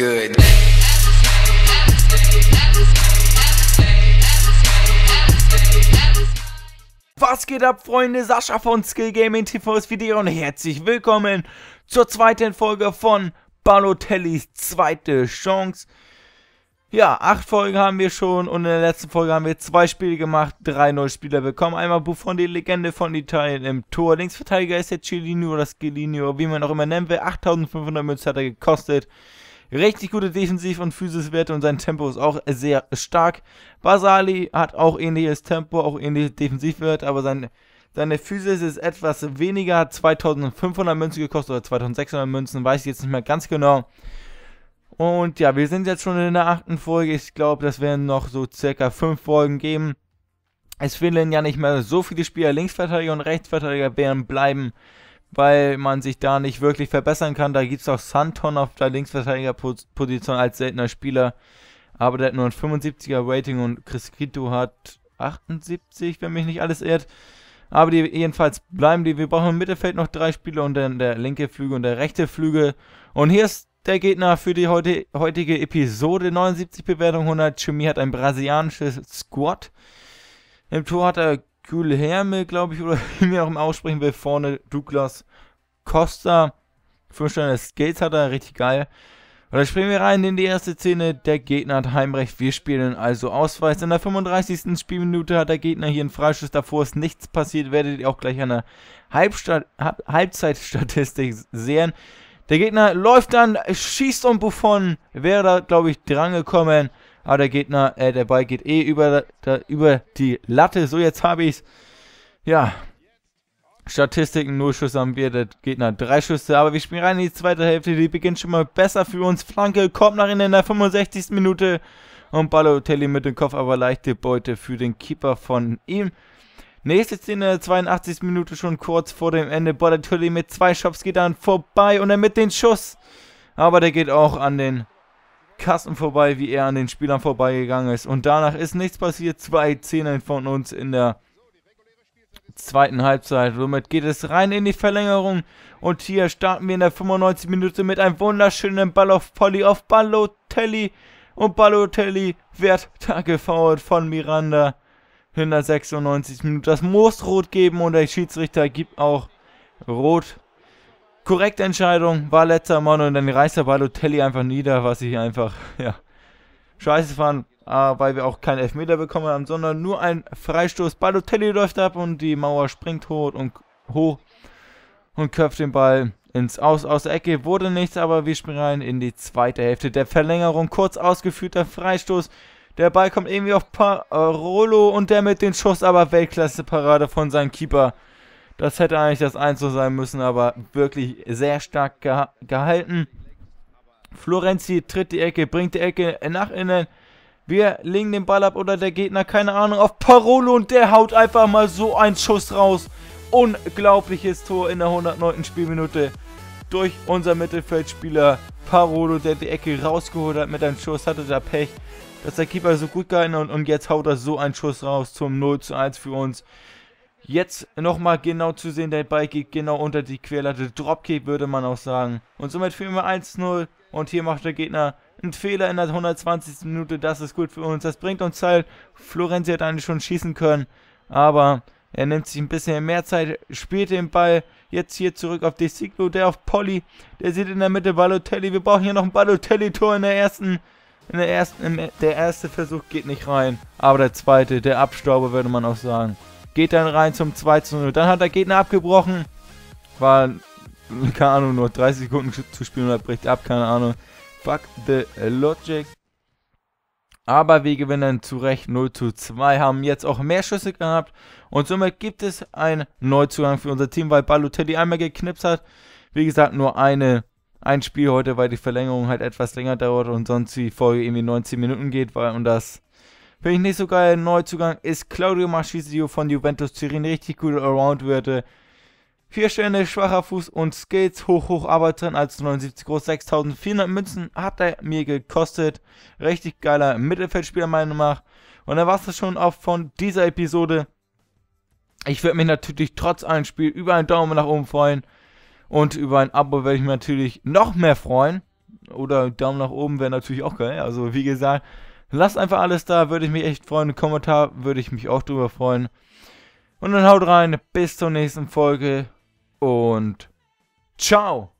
good. Was geht ab, Freunde? Sascha von Skill Gaming TV ist wieder und herzlich willkommen zur zweiten Folge von Balotellis zweite Chance. Ja, acht Folgen haben wir schon und in der letzten Folge haben wir zwei Spiele gemacht, drei neue Spieler bekommen. Einmal Buffon, die Legende von Italien im Tor. Linksverteidiger ist der Cilinio oder Schilinio, wie man auch immer nennen will. 8500 Münzen hat er gekostet richtig gute Defensiv- und Physiswerte und sein Tempo ist auch sehr stark. Basali hat auch ähnliches Tempo, auch ähnliches Defensivwert, aber sein, seine Physis ist etwas weniger, hat 2500 Münzen gekostet oder 2600 Münzen, weiß ich jetzt nicht mehr ganz genau. Und ja, wir sind jetzt schon in der achten Folge. Ich glaube, das werden noch so circa fünf Folgen geben. Es fehlen ja nicht mehr so viele Spieler. Linksverteidiger und Rechtsverteidiger werden bleiben weil man sich da nicht wirklich verbessern kann. Da gibt es auch Santon auf der Linksverteidigerposition als seltener Spieler. Aber der hat nur ein 75er Rating und Chris Kito hat 78, wenn mich nicht alles irrt. Aber die jedenfalls bleiben die. Wir brauchen im Mittelfeld noch drei Spieler und dann der linke Flügel und der rechte Flügel. Und hier ist der Gegner für die heute, heutige Episode 79 Bewertung 100. Chemie hat ein brasilianisches Squad. Im Tor hat er Guilherme, glaube ich, oder wie man auch immer aussprechen will, vorne Douglas Costa. Fünfsteiner Skates hat er, richtig geil. Und dann springen wir rein in die erste Szene. Der Gegner hat Heimrecht. Wir spielen also Ausweis. In der 35. Spielminute hat der Gegner hier einen Freischuss. Davor ist nichts passiert. Werdet ihr auch gleich an der Halbzeitstatistik sehen. Der Gegner läuft dann, schießt und Buffon wäre da, glaube ich, drangekommen. Aber ah, der Gegner, äh, der Ball geht eh über, da, über die Latte. So, jetzt habe ich's. Ja. Statistiken, nur Schuss haben wir, der Gegner drei Schüsse, aber wir spielen rein in die zweite Hälfte, die beginnt schon mal besser für uns. Flanke kommt nach innen in der 65. Minute und Balotelli mit dem Kopf, aber leichte Beute für den Keeper von ihm. Nächste Szene, 82. Minute schon kurz vor dem Ende. Balotelli mit zwei Shops geht dann vorbei und er mit dem Schuss. Aber der geht auch an den Kasten vorbei, wie er an den Spielern vorbeigegangen ist. Und danach ist nichts passiert. Zwei Zehner von uns in der zweiten Halbzeit. Somit geht es rein in die Verlängerung. Und hier starten wir in der 95. Minute mit einem wunderschönen Ball auf Polly auf Ballotelli. Und Ballotelli wird da gefoult von Miranda in der 96. Minute. Das muss rot geben und der Schiedsrichter gibt auch rot korrekte Entscheidung, war letzter Mann und dann reißt der Balotelli einfach nieder, was ich einfach, ja, scheiße fand, ah, weil wir auch keinen Elfmeter bekommen haben, sondern nur ein Freistoß. Balotelli läuft ab und die Mauer springt hoch und, hoch und köpft den Ball ins Aus aus der Ecke. Wurde nichts, aber wir springen rein in die zweite Hälfte der Verlängerung. Kurz ausgeführter Freistoß. Der Ball kommt irgendwie auf Parolo und der mit dem Schuss, aber Weltklasse-Parade von seinem Keeper. Das hätte eigentlich das 1 so sein müssen, aber wirklich sehr stark ge gehalten. Florenzi tritt die Ecke, bringt die Ecke nach innen. Wir legen den Ball ab oder der Gegner, keine Ahnung, auf Parolo und der haut einfach mal so einen Schuss raus. Unglaubliches Tor in der 109. Spielminute durch unser Mittelfeldspieler Parolo, der die Ecke rausgeholt hat mit einem Schuss, hatte da Pech, dass der Keeper so gut gehalten hat und, und jetzt haut er so einen Schuss raus zum 0 zu 1 für uns. Jetzt nochmal genau zu sehen, der Ball geht genau unter die Querlatte. Dropkick würde man auch sagen. Und somit führen wir 1-0. Und hier macht der Gegner einen Fehler in der 120. Minute. Das ist gut für uns. Das bringt uns Zeit. Florenzi hat eigentlich schon schießen können. Aber er nimmt sich ein bisschen mehr Zeit. Spielt den Ball jetzt hier zurück auf Desiglo, der auf Polly. Der sieht in der Mitte Balotelli. Wir brauchen hier noch ein Balotelli-Tor in der ersten. In der ersten, in der erste Versuch geht nicht rein. Aber der zweite, der Abstauber würde man auch sagen geht dann rein zum 2 zu 0. Dann hat der Gegner abgebrochen. War, keine Ahnung, nur 30 Sekunden zu spielen oder bricht ab, keine Ahnung. Fuck the logic. Aber wir gewinnen dann zu Recht 0 zu 2, haben jetzt auch mehr Schüsse gehabt. Und somit gibt es einen Neuzugang für unser Team, weil Balotelli einmal geknipst hat. Wie gesagt, nur eine, ein Spiel heute, weil die Verlängerung halt etwas länger dauert und sonst die Folge irgendwie 19 Minuten geht, weil und das Finde ich nicht so geil. Neuzugang ist Claudio Marchisio von Juventus Turin. Richtig gute around werte äh, Vier Stände, schwacher Fuß und Skates. hoch, hoch, aber drin als 79 groß, 6400 Münzen hat er mir gekostet. Richtig geiler Mittelfeldspieler, meiner Meinung nach. Und dann war es das schon auch von dieser Episode. Ich würde mich natürlich trotz einem Spiel über einen Daumen nach oben freuen. Und über ein Abo werde ich mich natürlich noch mehr freuen. Oder Daumen nach oben wäre natürlich auch geil. Also, wie gesagt, Lasst einfach alles da, würde ich mich echt freuen. Ein Kommentar würde ich mich auch drüber freuen. Und dann haut rein, bis zur nächsten Folge und ciao!